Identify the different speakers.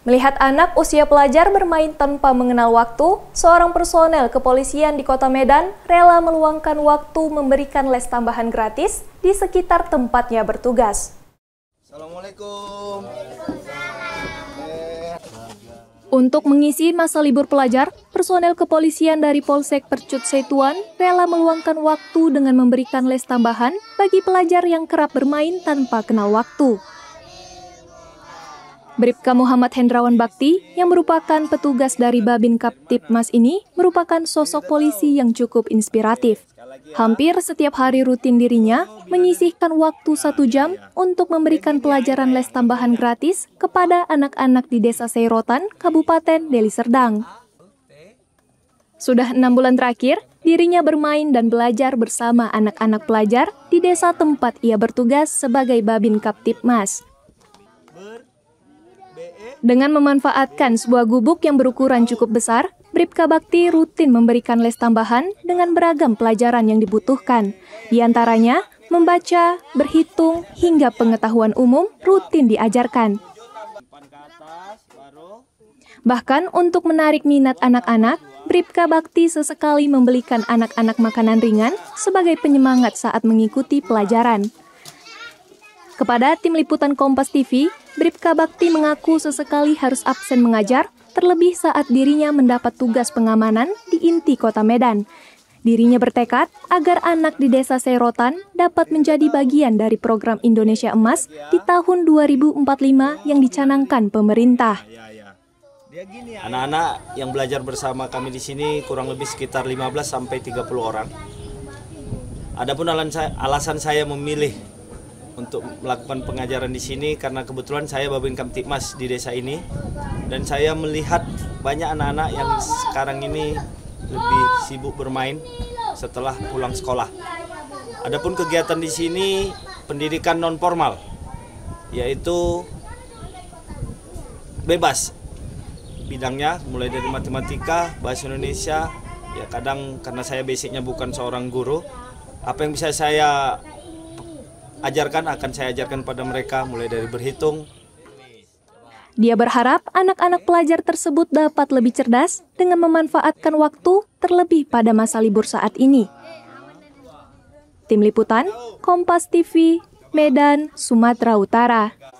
Speaker 1: Melihat anak usia pelajar bermain tanpa mengenal waktu, seorang personel kepolisian di Kota Medan rela meluangkan waktu memberikan les tambahan gratis di sekitar tempatnya bertugas.
Speaker 2: Assalamualaikum.
Speaker 1: Untuk mengisi masa libur pelajar, personel kepolisian dari Polsek Percut Setuan rela meluangkan waktu dengan memberikan les tambahan bagi pelajar yang kerap bermain tanpa kenal waktu. Bribka Muhammad Hendrawan Bakti, yang merupakan petugas dari Babin Mas ini, merupakan sosok polisi yang cukup inspiratif. Hampir setiap hari rutin dirinya menyisihkan waktu satu jam untuk memberikan pelajaran les tambahan gratis kepada anak-anak di Desa Seirotan, Kabupaten Deli Serdang. Sudah enam bulan terakhir, dirinya bermain dan belajar bersama anak-anak pelajar di desa tempat ia bertugas sebagai Babin Mas. Dengan memanfaatkan sebuah gubuk yang berukuran cukup besar, Bripka Bakti rutin memberikan les tambahan dengan beragam pelajaran yang dibutuhkan. Di antaranya, membaca, berhitung, hingga pengetahuan umum rutin diajarkan. Bahkan untuk menarik minat anak-anak, Bripka Bakti sesekali membelikan anak-anak makanan ringan sebagai penyemangat saat mengikuti pelajaran. Kepada tim liputan Kompas TV, Bripka Bakti mengaku sesekali harus absen mengajar, terlebih saat dirinya mendapat tugas pengamanan di inti kota Medan. Dirinya bertekad agar anak di desa Serotan dapat menjadi bagian dari program Indonesia Emas di tahun 2045 yang dicanangkan pemerintah.
Speaker 2: Anak-anak yang belajar bersama kami di sini kurang lebih sekitar 15 sampai 30 orang. Adapun alasan saya memilih untuk melakukan pengajaran di sini karena kebetulan saya Babin Kamtipmas di desa ini dan saya melihat banyak anak-anak yang sekarang ini
Speaker 1: lebih sibuk
Speaker 2: bermain setelah pulang sekolah. Adapun kegiatan di sini pendidikan non formal yaitu bebas bidangnya mulai dari matematika, bahasa Indonesia, ya kadang karena saya basicnya bukan seorang guru, apa yang bisa saya ajarkan akan saya ajarkan pada mereka mulai dari berhitung.
Speaker 1: Dia berharap anak-anak pelajar tersebut dapat lebih cerdas dengan memanfaatkan waktu terlebih pada masa libur saat ini. Tim Liputan, Kompas TV, Medan, Sumatera Utara.